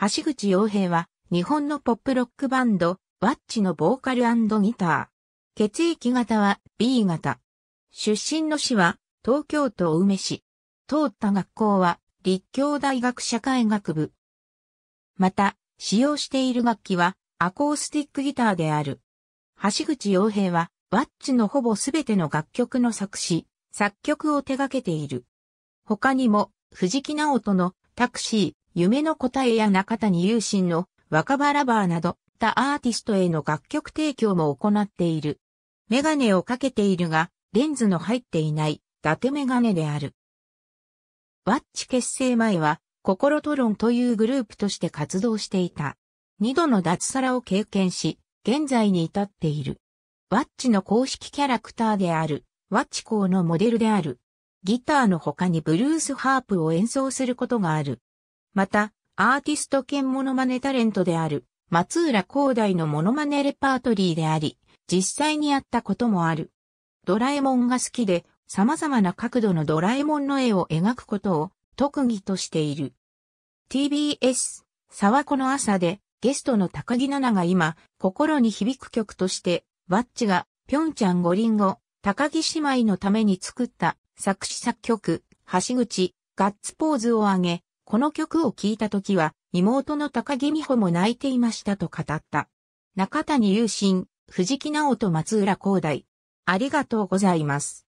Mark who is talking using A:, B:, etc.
A: 橋口洋平は、日本のポップロックバンド、ワッチのボーカルギター。血液型は B 型。出身の市は、東京都青梅市。通った学校は、立教大学社会学部。また、使用している楽器は、アコースティックギターである。橋口洋平は、ワッチのほぼすべての楽曲の作詞、作曲を手掛けている。他にも、藤木直人のタクシー、夢の答えや中谷雄心の若葉ラバーなど、他アーティストへの楽曲提供も行っている。メガネをかけているが、レンズの入っていない、伊達メガネである。ワッチ結成前は、心トロンというグループとして活動していた。二度の脱サラを経験し、現在に至っている。ワッチの公式キャラクターである、ワッチ校のモデルである。ギターの他にブルースハープを演奏することがある。また、アーティスト兼モノマネタレントである、松浦広大のモノマネレパートリーであり、実際にやったこともある。ドラえもんが好きで、様々な角度のドラえもんの絵を描くことを特技としている。TBS、沢子の朝でゲストの高木奈々が今、心に響く曲として、ワッチが、ぴょんちゃん五輪後、高木姉妹のために作った作詞作曲、橋口、ガッツポーズを挙げ、この曲を聴いた時は、妹の高木美穂も泣いていましたと語った。中谷優心、藤木直人松浦光大。ありがとうございます。